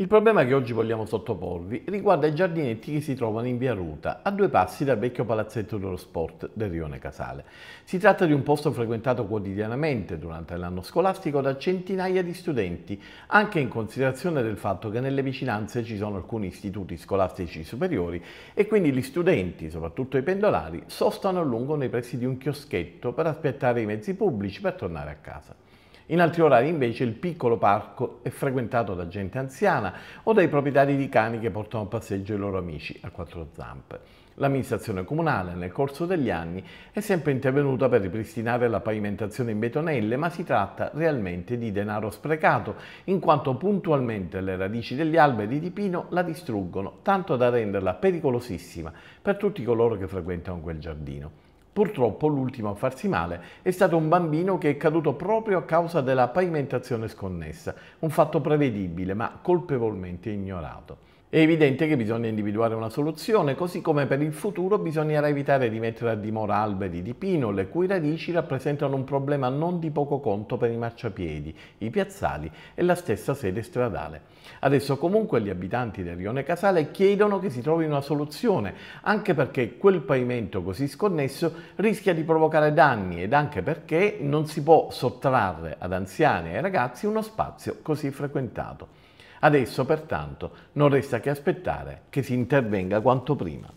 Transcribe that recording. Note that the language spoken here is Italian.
Il problema che oggi vogliamo sottoporvi riguarda i giardinetti che si trovano in via Ruta, a due passi dal vecchio palazzetto dello sport del Rione Casale. Si tratta di un posto frequentato quotidianamente durante l'anno scolastico da centinaia di studenti, anche in considerazione del fatto che nelle vicinanze ci sono alcuni istituti scolastici superiori e quindi gli studenti, soprattutto i pendolari, sostano a lungo nei pressi di un chioschetto per aspettare i mezzi pubblici per tornare a casa. In altri orari invece il piccolo parco è frequentato da gente anziana o dai proprietari di cani che portano a passeggio i loro amici a quattro zampe. L'amministrazione comunale nel corso degli anni è sempre intervenuta per ripristinare la pavimentazione in betonelle, ma si tratta realmente di denaro sprecato, in quanto puntualmente le radici degli alberi di pino la distruggono, tanto da renderla pericolosissima per tutti coloro che frequentano quel giardino. Purtroppo l'ultimo a farsi male è stato un bambino che è caduto proprio a causa della pavimentazione sconnessa, un fatto prevedibile ma colpevolmente ignorato. È evidente che bisogna individuare una soluzione, così come per il futuro bisognerà evitare di mettere a dimora alberi di pino, le cui radici rappresentano un problema non di poco conto per i marciapiedi, i piazzali e la stessa sede stradale. Adesso comunque gli abitanti del rione Casale chiedono che si trovi una soluzione, anche perché quel pavimento così sconnesso rischia di provocare danni ed anche perché non si può sottrarre ad anziani e ragazzi uno spazio così frequentato. Adesso pertanto non resta che aspettare che si intervenga quanto prima.